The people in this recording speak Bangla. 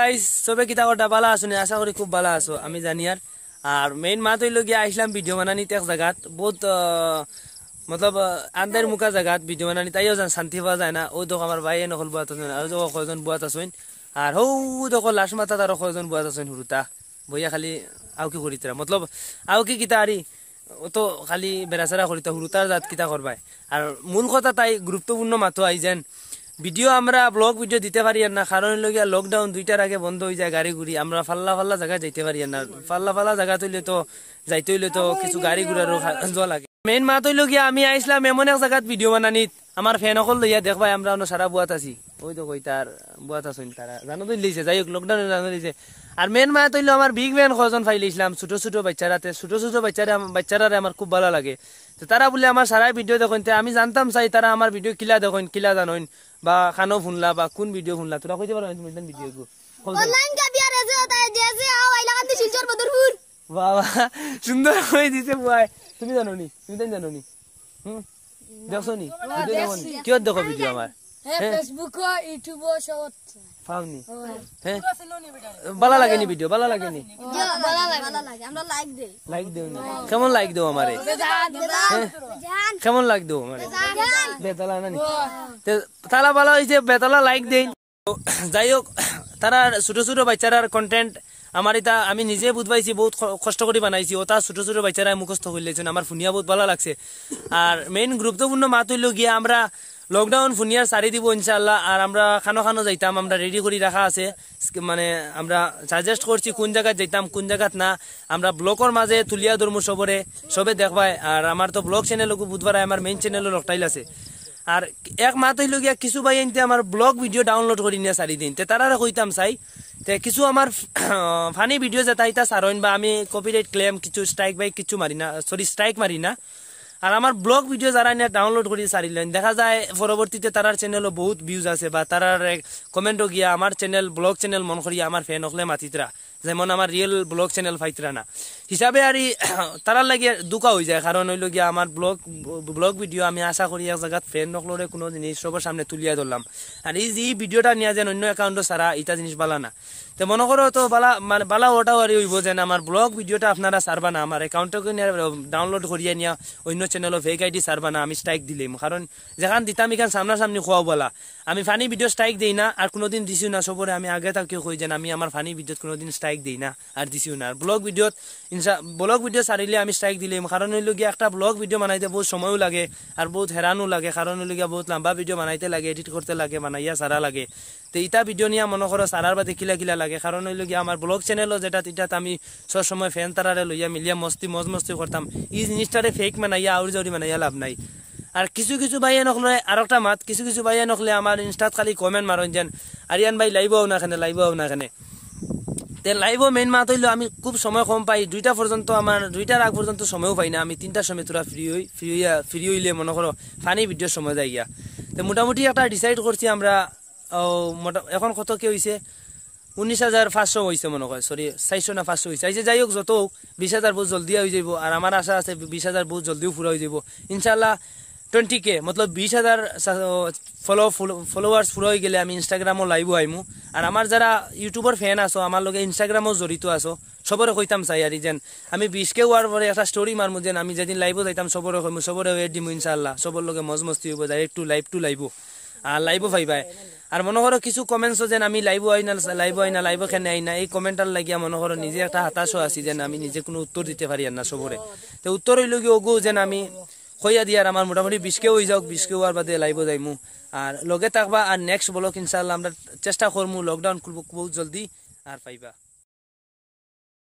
গাইজ সবে কিতা কথা ভালো আসো নি আশা করি খুব ভালো আসো আমি জানি আর আর মেইন মা তৈল গিয়ে আসলাম ভিডিও বানানি তেক জায়গাত বহুত মতলব আন্দার মুখা জায়গাত ভিডিও বানানি তাইও যান শান্তি পাওয়া যায় না ওই দোক আমার ভাই নকল বুয়াত আছেন আর দোক কয়জন বুয়াত আছেন আর হৌ দোক লাশ মাতা তারও কয়জন বুয়াত আছেন হুরুতা বইয়া খালি আও কি করি তারা মতলব আও কি কিতা আরি ও তো খালি বেড়াচেরা করিতা হুরুতার জাত কিতা করবাই আর মূল কথা তাই গুরুত্বপূর্ণ মাতো আই যেন ভিডিও আমরা ব্লগ ভিডিও দিতে পারি না কারণ লগিয়া লকডাউন দুইটার আগে বন্ধ হয়ে যায় গাড়ি ঘুরি আমরা ফাল্লা ফাল্লা জায়গা যাইতে পারি না ফাল্লা ফাল্লা জায়গা তৈলে তো যাইতে হইলে তো কিছু গাড়ি ঘুরারও জল লাগে মেইন মা তৈল গিয়া আমি আইসলাম এমন এক জায়গাত ভিডিও বানানিত আমার ফেন অকল লইয়া দেখবাই আমরা সারা বুয়াত আছি ওই তো কই তার বুয়াতা শুন তারা জানো তো লিছে যাই হোক লকডাউনে জানো লিছে আর মেন মায়া তৈল আমার বিগ ম্যান কজন ফাইলে ইসলাম ছোট ছোট বাচ্চারাতে ছোট ছোট বাচ্চারা বাচ্চারারে আমার খুব ভালো লাগে তো তারা বলে আমার সারাই ভিডিও দেখুন আমি জানতাম চাই তারা আমার ভিডিও কিলা দেখুন কিলা জানুন বা খানো শুনলা বা কোন ভিডিও শুনলা তোরা কইতে পারো তুমি ভিডিও গো অনলাইন কা বাবা সুন্দর হই দিছে বুয়াই তুমি জানো নি তুমি জানো নি হম দেখছো নি ভিডিও দেখো নি কিয় দেখো ভিডিও আমার হ্যাঁ, হ্যাঁ। হ্যাঁ। কেমন লাইক দেবো আমারে কেমন লাইক দেবো আমারে বেতলা না তারা ভালো হয়েছে বেতলা লাইক দেই যাই হোক তারা ছোট ছোট বাচ্চারার কন্টেন্ট আমার এটা আমি নিজে বুধ পাইছি বহুত কষ্ট করে বানাইছি ওটা ছোট ছোট বাচ্চারা মুখস্থ করে লেছেন আমার ফুনিয়া বহুত ভালো লাগছে আর মেইন গুরুত্বপূর্ণ মাত হইল গিয়া আমরা লকডাউন ফুনিয়ার সারি দিব ইনশাল্লাহ আর আমরা খানো খানো যাইতাম আমরা রেডি করে রাখা আছে মানে আমরা সাজেস্ট করছি কোন জায়গায় যাইতাম কোন জায়গাত না আমরা ব্লকর মাঝে তুলিয়া ধরমু সবরে সবে দেখবাই আর আমার তো ব্লক চ্যানেল বুধবার আমার মেইন চ্যানেলও লকটাইল আছে আর এক মাত হইল গিয়া কিছু ভাই আনতে আমার ব্লগ ভিডিও ডাউনলোড করি নিয়ে সারি দিন তে তারা কইতাম চাই তে কিছু আমার ফানি ভিডিও যেটা ইতা সারইন বা আমি কপিরাইট ক্লেম কিছু স্ট্রাইক বাই কিছু মারি না সরি স্ট্রাইক মারি না আর আমার ব্লগ ভিডিও যারা এনে ডাউনলোড করে সারিলেন দেখা যায় পরবর্তীতে তার চ্যানেলও বহুত ভিউজ আছে বা তার কমেন্টও গিয়া আমার চ্যানেল ব্লগ চ্যানেল মন করিয়া আমার ফ্যান হ'লে মাতিত্রা যেমন আমার রিয়েল ব্লগ চ্যানেল ফাইতরা না হিসাবে আর তারার লাগে দুঃখা হয়ে যায় কারণ হইল গিয়া আমার ব্লগ ব্লগ ভিডিও আমি আশা করি এক জায়গা ফ্রেন্ড নকলরে কোনো জিনিস সবার সামনে তুলিয়া ধরলাম আর এই যে ভিডিওটা নিয়ে যেন অন্য অ্যাকাউন্টও সারা এটা জিনিস বালা না তো মনে করো তো বালা মানে বালা ওটাও আর হইব যেন আমার ব্লগ ভিডিওটা আপনারা সারবা না আমার অ্যাকাউন্টকে নিয়ে ডাউনলোড করিয়া নিয়া অন্য চ্যানেলও ফেক আইডি সারবা না আমি স্ট্রাইক দিলাম কারণ যেখান দিতাম এখান সামনাসামনি খোয়া বলা আমি ফানি ভিডিও স্ট্রাইক দিই না আর কোনোদিন দিছি না সবরে আমি আগে থাকিও কই যেন আমি আমার ফানি ভিডিও কোনোদিন স্ট্রাইক ষ্ট্ৰাইক দিয়ে না আৰু দিছোঁ না ব্লগ ভিডিঅ'ত ইনষ্টা ব্লগ ভিডিঅ' চাৰিলে আমি ষ্ট্ৰাইক দিলিম কাৰণ হ'লগীয়া এটা ব্লগ ভিডিঅ' বনাইতে বহুত সময়ো লাগে আৰু বহুত হেৰানো লাগে কাৰণ হ'লগীয়া বহুত লম্বা ভিডিঅ' বনাইতে লাগে এডিট কৰোঁতে লাগে বনাইয়া চাৰা লাগে তে ইটা ভিডিঅ' নিয়া মনে কৰোঁ চাৰাৰ বা দেখিলা কিলা লাগে কাৰণ হ'লগীয়া আমাৰ ব্লগ চেনেলো যেতিয়া তেতিয়া আমি চব সময় ফেন তাৰাৰে লৈয়া মিলিয়া মস্তি মজ মস্তি কৰতাম ই জিনিছটাৰে ফেক বনাইয়া আউৰি জৰি বনাইয়া লাভ নাই আৰু কিছু কিছু ভাইয়ে নকলে আৰু এটা মাত কিছু কিছু ভাইয়ে নকলে আমাৰ ইনষ্টাত খালী কমেণ্ট মাৰোঁ যেন আৰিয়ান ভাই লাগিব আপোনাৰ কাৰণে লাগিব আপোনাৰ কাৰণে তে লাইভ মেইন মাত হইলো আমি খুব সময় কম পাই দুইটা পর্যন্ত আমার দুইটার আগ পর্যন্ত সময়ও পাই না আমি তিনটার সময় তোরা ফ্রি হই ফ্রি হইয়া ফ্রি হইলে মনে করো ফানি ভিডিওর সময় যাই গিয়া তো মোটামুটি একটা ডিসাইড করছি আমরা এখন কত কি হয়েছে উনিশ হাজার পাঁচশো হয়েছে মনে হয় সরি চারশো না পাঁচশো হয়েছে এই যে যাই হোক যত হোক বিশ হাজার বহুত জলদি হয়ে যাব আর আমার আশা আছে বিশ হাজার বহুত জলদিও পুরা হয়ে যাব ইনশাল্লাহ টুৱেণ্টি কে মতলব বিছ হাজাৰ ফল' ফলোৱাৰ্ছ ফুৰ হৈ গ'লে আমি ইনষ্টাগ্ৰামত লাইভো আহিম আৰু আমাৰ যাৰা ইউটিউবৰ ফেন আছো আমাৰ লগে ইনষ্টাগ্ৰামত জড়িত আছো চবৰে কৈতাম চাই আৰু যেন আমি বিছ কে হোৱাৰ পৰে এটা ষ্টৰী মাৰো যেন আমি যেদিন লাইভো যাইতাম চবৰে কৈ মোৰ চবৰে ৱেট দিম ইনশ্লাহ চবৰ লগে মজ মস্তি হ'ব ডাইৰেক্টটো লাইভটো লাইভো লাইভো ভাবিবাই আৰু মনোহৰৰ কিছু কমেণ্টছো যেন আমি লাইভো আইনা লাইভ আইনা লাইভ খেনে আইনা এই কমেণ্টাৰ লাগি মনোহৰ নিজে এটা হতাশ আছে যেন আমি নিজে কোনো উত্তৰ দিব পাৰি আনা চবৰে তো উত্তৰ হৈ যেন আমি খৈয়া দিয়ে আর আমার মোটামুটি বিষকে হয়ে যাও বিষকে আর বাদে লাইব যাই মু আর লগে থাকবা আর নেক্সট ব্লক ইনশাল্লাহ আমরা চেষ্টা করবো লকডাউন খুলব খুব জলদি আর পাইবা